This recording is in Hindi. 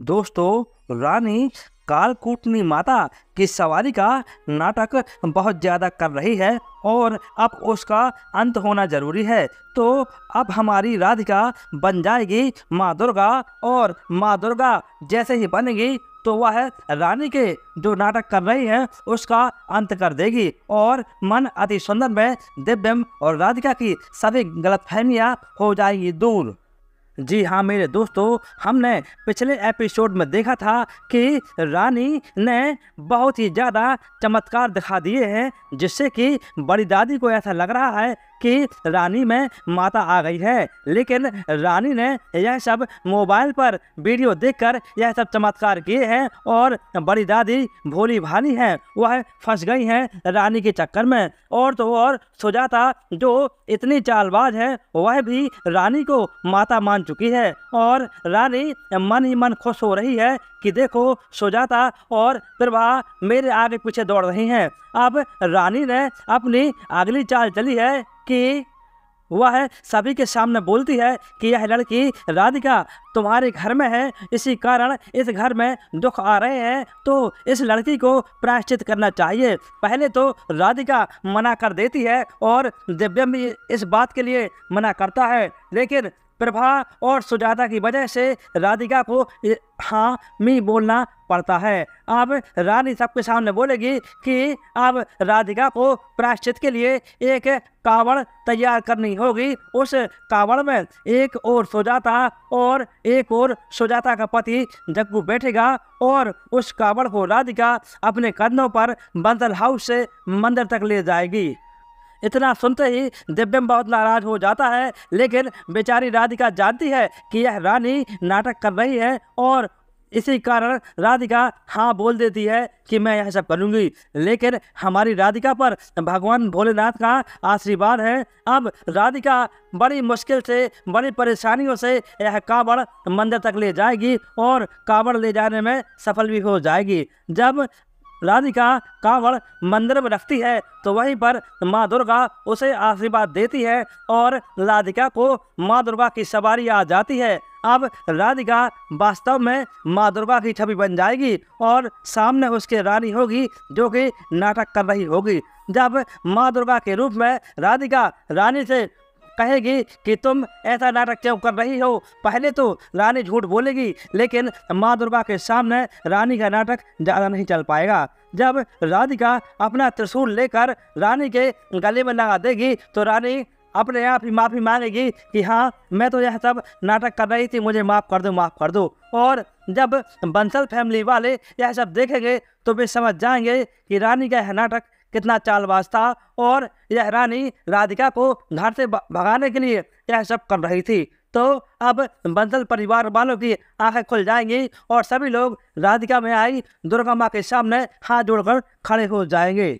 दोस्तों रानी कालकूटनी माता की सवारी का नाटक बहुत ज़्यादा कर रही है और अब उसका अंत होना जरूरी है तो अब हमारी राधिका बन जाएगी माँ दुर्गा और माँ दुर्गा जैसे ही बनेगी तो वह रानी के जो नाटक कर रही है उसका अंत कर देगी और मन अति सुंदर में दिव्यम और राधिका की सभी गलतफहमियाँ हो जाएगी दूर जी हाँ मेरे दोस्तों हमने पिछले एपिसोड में देखा था कि रानी ने बहुत ही ज़्यादा चमत्कार दिखा दिए हैं जिससे कि बड़ी दादी को ऐसा लग रहा है कि रानी में माता आ गई है लेकिन रानी ने यह सब मोबाइल पर वीडियो देखकर यह सब चमत्कार किए हैं और बड़ी दादी भोली भाली हैं वह फंस गई हैं रानी के चक्कर में और तो और सुजाता जो इतनी चालबाज है वह भी रानी को माता मान चुकी है और रानी मन ही मन खुश हो रही है कि देखो सुजाता और प्रभा मेरे आगे पीछे दौड़ रही हैं अब रानी ने अपनी अगली चाल चली है कि वह सभी के सामने बोलती है कि यह लड़की राधिका तुम्हारे घर में है इसी कारण इस घर में दुख आ रहे हैं तो इस लड़की को प्रायश्चित करना चाहिए पहले तो राधिका मना कर देती है और दिव्यम भी इस बात के लिए मना करता है लेकिन प्रभा और सुजाता की वजह से राधिका को हाँ मी बोलना पड़ता है अब रानी सबके सामने बोलेगी कि अब राधिका को प्राश्चित के लिए एक कावड़ तैयार करनी होगी उस कावड़ में एक और सुजाता और एक और सुजाता का पति जग्गू बैठेगा और उस कावड़ को राधिका अपने कदमों पर बंदल हाउस से मंदिर तक ले जाएगी इतना सुनते ही दिव्यम बहुत नाराज हो जाता है लेकिन बेचारी राधिका जानती है कि यह रानी नाटक कर रही है और इसी कारण राधिका हाँ बोल देती है कि मैं यह सब करूँगी लेकिन हमारी राधिका पर भगवान भोलेनाथ का आशीर्वाद है अब राधिका बड़ी मुश्किल से बड़ी परेशानियों से यह कांवड़ मंदिर तक ले जाएगी और कांवड़ ले जाने में सफल भी हो जाएगी जब राधिका कांवड़ मंदिर में रखती है तो वहीं पर माँ दुर्गा उसे आशीर्वाद देती है और राधिका को माँ दुर्गा की सवारी आ जाती है अब राधिका वास्तव में माँ दुर्गा की छवि बन जाएगी और सामने उसके रानी होगी जो कि नाटक कर रही होगी जब माँ दुर्गा के रूप में राधिका रानी से कहेगी कि तुम ऐसा नाटक क्यों कर रही हो पहले तो रानी झूठ बोलेगी लेकिन माँ दुर्गा के सामने रानी का नाटक ज़्यादा नहीं चल पाएगा जब राधिका अपना त्रिशूल लेकर रानी के गले में लगा देगी तो रानी अपने आप ही माफ़ी मांगेगी कि हाँ मैं तो यह सब नाटक कर रही थी मुझे माफ़ कर दो माफ़ कर दो और जब बंसल फैमिली वाले यह सब देखेंगे तो वे समझ जाएंगे कि रानी का यह नाटक कितना चालबाज था और यह रानी राधिका को घर से भगाने के लिए यह सब कर रही थी तो अब बंसल परिवार वालों की आंखें खुल जाएंगी और सभी लोग राधिका में आई दुर्गा माँ के सामने हाथ जोड़कर खड़े हो जाएंगे